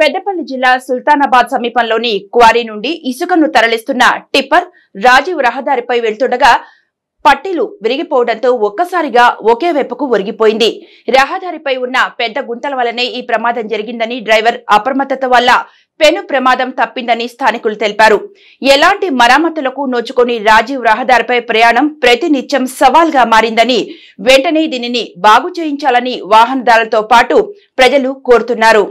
పెద్దపల్లి జిల్లా సుల్తానాబాద్ సమీపంలోని క్వారీ నుండి ఇసుకను తరలిస్తున్న టిప్పర్ రాజీవ్ రహదారిపై వెళ్తుండగా పట్టీలు విరిగిపోవడంతో ఒక్కసారిగా ఒకే వైపుకు ఒరిగిపోయింది రహదారిపై ఉన్న పెద్ద గుంతల వల్లనే ఈ ప్రమాదం జరిగిందని డ్రైవర్ అప్రమత్తత వల్ల పెను ప్రమాదం తప్పిందని స్థానికులు తెలిపారు ఎలాంటి మరామతులకు నోచుకొని రాజీవ్ రహదారిపై ప్రయాణం ప్రతినిత్యం సవాల్గా మారిందని వెంటనే దీనిని బాగు చేయించాలని వాహనదారులతో పాటు ప్రజలు కోరుతున్నారు